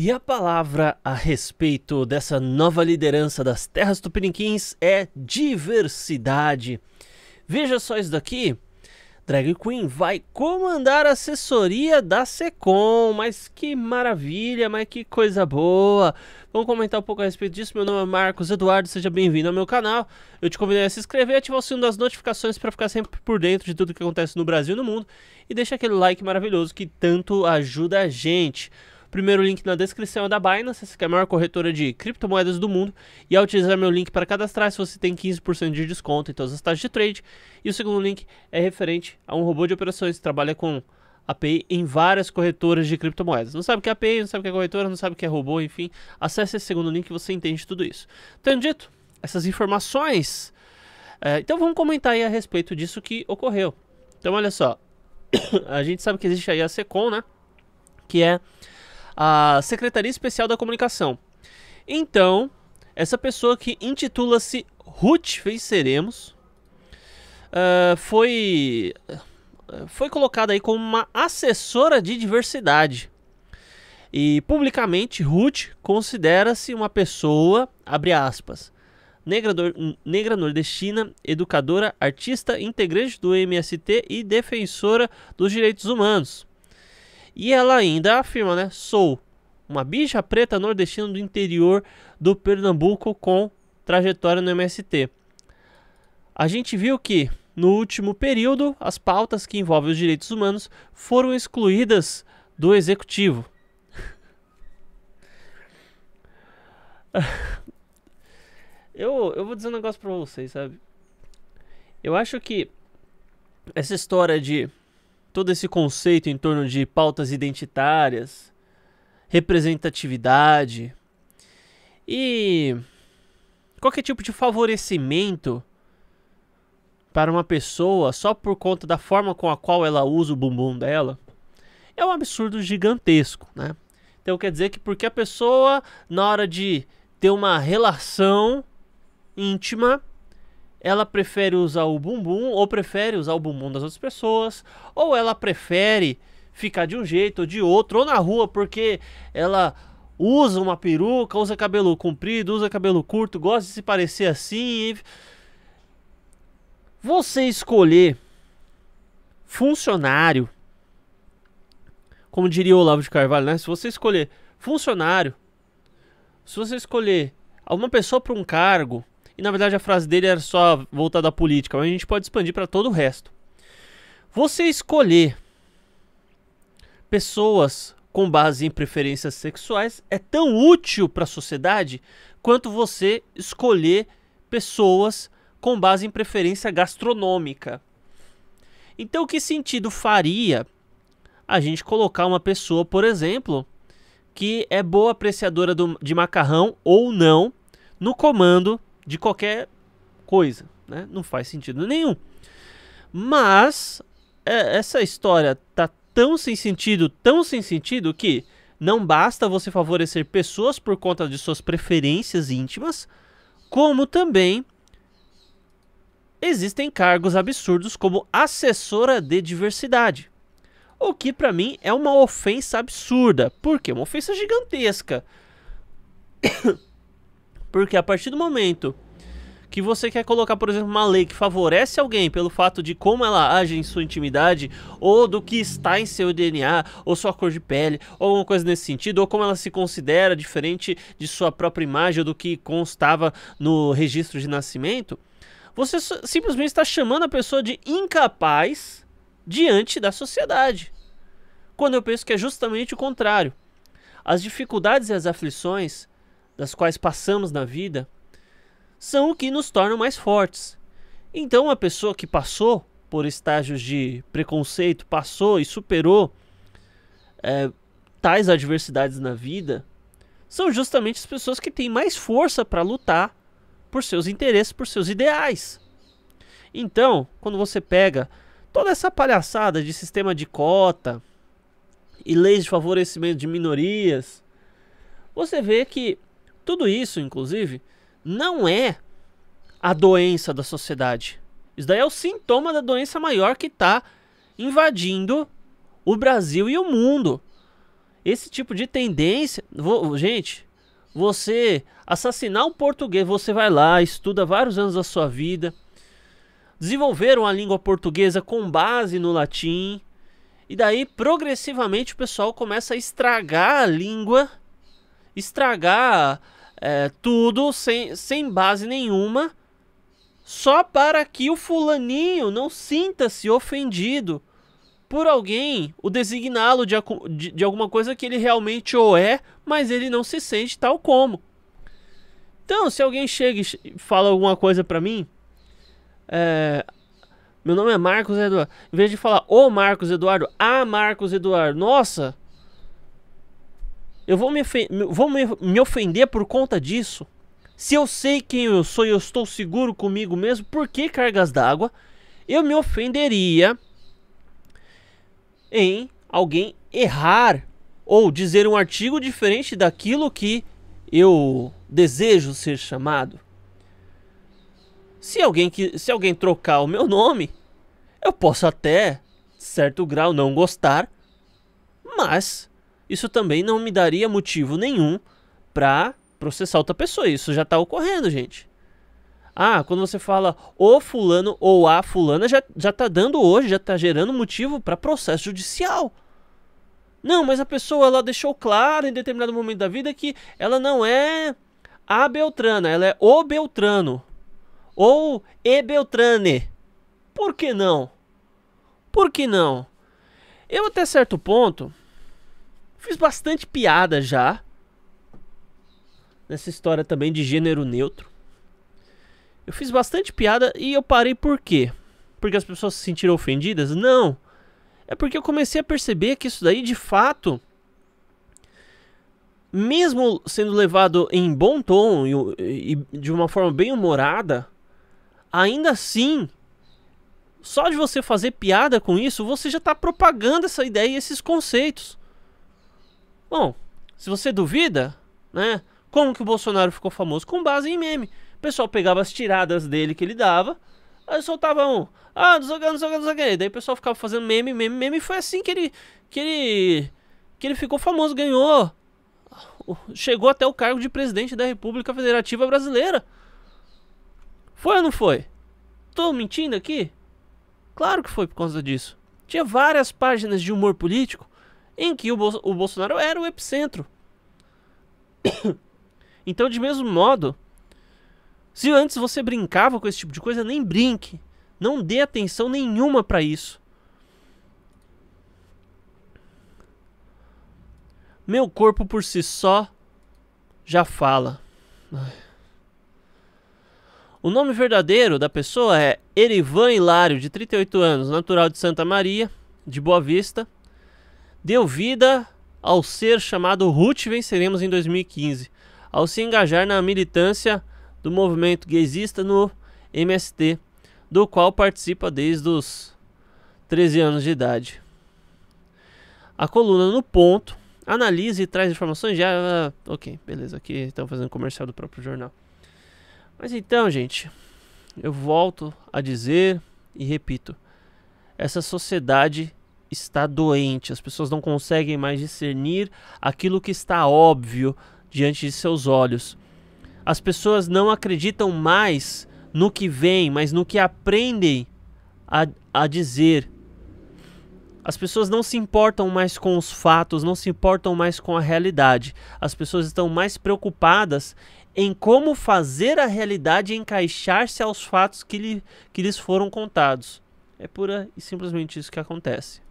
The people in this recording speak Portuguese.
E a palavra a respeito dessa nova liderança das terras tupiniquins é diversidade. Veja só isso daqui. Drag Queen vai comandar a assessoria da Secom, mas que maravilha, mas que coisa boa. Vamos comentar um pouco a respeito disso. Meu nome é Marcos Eduardo, seja bem-vindo ao meu canal. Eu te convido a se inscrever, ativar o sino das notificações para ficar sempre por dentro de tudo que acontece no Brasil e no mundo e deixa aquele like maravilhoso que tanto ajuda a gente. Primeiro link na descrição é da Binance, que é a maior corretora de criptomoedas do mundo. E ao utilizar meu link para cadastrar, se você tem 15% de desconto em todas as taxas de trade. E o segundo link é referente a um robô de operações que trabalha com API em várias corretoras de criptomoedas. Não sabe o que é API, não sabe o que é corretora, não sabe o que é robô, enfim. Acesse esse segundo link e você entende tudo isso. Tendo dito essas informações, é, então vamos comentar aí a respeito disso que ocorreu. Então olha só, a gente sabe que existe aí a SECOM, né? Que é a Secretaria Especial da Comunicação. Então, essa pessoa que intitula-se Ruth Venceremos uh, foi, eh, foi colocada aí como uma assessora de diversidade. E publicamente, Ruth considera-se uma pessoa, abre aspas, negra, do, negra nordestina, educadora, artista, integrante do MST e defensora dos direitos humanos. E ela ainda afirma, né? Sou uma bicha preta nordestina do interior do Pernambuco com trajetória no MST. A gente viu que, no último período, as pautas que envolvem os direitos humanos foram excluídas do executivo. eu, eu vou dizer um negócio pra vocês, sabe? Eu acho que essa história de todo esse conceito em torno de pautas identitárias, representatividade e qualquer tipo de favorecimento para uma pessoa só por conta da forma com a qual ela usa o bumbum dela é um absurdo gigantesco, né? Então quer dizer que porque a pessoa na hora de ter uma relação íntima ela prefere usar o bumbum, ou prefere usar o bumbum das outras pessoas, ou ela prefere ficar de um jeito ou de outro, ou na rua, porque ela usa uma peruca, usa cabelo comprido, usa cabelo curto, gosta de se parecer assim. Você escolher funcionário, como diria o Olavo de Carvalho, né? Se você escolher funcionário, se você escolher uma pessoa para um cargo, e na verdade a frase dele era só voltada à política, mas a gente pode expandir para todo o resto. Você escolher pessoas com base em preferências sexuais é tão útil para a sociedade quanto você escolher pessoas com base em preferência gastronômica. Então, que sentido faria a gente colocar uma pessoa, por exemplo, que é boa apreciadora do, de macarrão ou não, no comando de qualquer coisa, né? Não faz sentido nenhum. Mas é, essa história tá tão sem sentido, tão sem sentido que não basta você favorecer pessoas por conta de suas preferências íntimas, como também existem cargos absurdos como assessora de diversidade. O que para mim é uma ofensa absurda. Por quê? Uma ofensa gigantesca. Porque a partir do momento que você quer colocar, por exemplo, uma lei que favorece alguém pelo fato de como ela age em sua intimidade, ou do que está em seu DNA, ou sua cor de pele, ou alguma coisa nesse sentido, ou como ela se considera diferente de sua própria imagem ou do que constava no registro de nascimento, você simplesmente está chamando a pessoa de incapaz diante da sociedade. Quando eu penso que é justamente o contrário. As dificuldades e as aflições das quais passamos na vida são o que nos tornam mais fortes. Então, uma pessoa que passou por estágios de preconceito, passou e superou é, tais adversidades na vida, são justamente as pessoas que têm mais força para lutar por seus interesses, por seus ideais. Então, quando você pega toda essa palhaçada de sistema de cota e leis de favorecimento de minorias, você vê que tudo isso, inclusive, não é a doença da sociedade. Isso daí é o sintoma da doença maior que está invadindo o Brasil e o mundo. Esse tipo de tendência. gente, você assassinar um português, você vai lá, estuda vários anos da sua vida, desenvolveram a língua portuguesa com base no latim, e daí progressivamente o pessoal começa a estragar a língua, estragar é, tudo sem, sem base nenhuma, só para que o fulaninho não sinta-se ofendido por alguém o designá-lo de, de, de, alguma coisa que ele realmente ou é, mas ele não se sente tal como. Então, se alguém chega e fala alguma coisa para mim, é, meu nome é Marcos Eduardo. Em vez de falar o Marcos Eduardo, a ah, Marcos Eduardo, nossa, eu vou me, vou me ofender por conta disso? Se eu sei quem eu sou e eu estou seguro comigo mesmo, por que cargas d'água eu me ofenderia em alguém errar ou dizer um artigo diferente daquilo que eu desejo ser chamado? Se alguém, que, se alguém trocar o meu nome, eu posso até, certo grau, não gostar, mas isso também não me daria motivo nenhum para processar outra pessoa. Isso já está ocorrendo, gente. Ah, quando você fala o fulano ou a fulana, já, já tá dando hoje, já tá gerando motivo para processo judicial. Não, mas a pessoa ela deixou claro em determinado momento da vida que ela não é a Beltrana, ela é o Beltrano. Ou e Beltrane. Por que não? Por que não? Eu até certo ponto Fiz bastante piada já. Nessa história também de gênero neutro. Eu fiz bastante piada e eu parei por quê? Porque as pessoas se sentiram ofendidas? Não. É porque eu comecei a perceber que isso daí de fato mesmo sendo levado em bom tom e, e, de uma forma bem humorada, ainda assim, só de você fazer piada com isso, você já está propagando essa ideia e esses conceitos. Bom, se você duvida, né? Como que o Bolsonaro ficou famoso? Com base em meme. O pessoal pegava as tiradas dele que ele dava, aí soltava um, ah, não sei o que, não sei o que, não sei o que. Daí o pessoal ficava fazendo meme, meme, meme, e foi assim que ele, que ele, que ele ficou famoso, ganhou, chegou até o cargo de presidente da República Federativa Brasileira. Foi ou não foi? Tô mentindo aqui? Claro que foi por causa disso. Tinha várias páginas de humor político em que o, Bo o Bolsonaro era o epicentro. então, de mesmo modo, se antes você brincava com esse tipo de coisa, nem brinque. Não dê atenção nenhuma para isso. Meu corpo por si só já fala. O nome verdadeiro da pessoa é Erivan Hilário, de 38 anos, natural de Santa Maria, de Boa Vista deu vida ao ser chamado Ruth Venceremos em 2015, ao se engajar na militância do movimento gaysista no MST, do qual participa desde os 13 anos de idade. A coluna no ponto analisa e traz informações já. Ah, ok, beleza, aqui estão fazendo comercial do próprio jornal. Mas então, gente, eu volto a dizer e repito: essa sociedade está doente, as pessoas não conseguem mais discernir aquilo que está óbvio diante de seus olhos. As pessoas não acreditam mais no que vem, mas no que aprendem a, a dizer. As pessoas não se importam mais com os fatos, não se importam mais com a realidade. As pessoas estão mais preocupadas em como fazer a realidade encaixar-se aos fatos que, lhe, que lhes foram contados. É pura e simplesmente isso que acontece.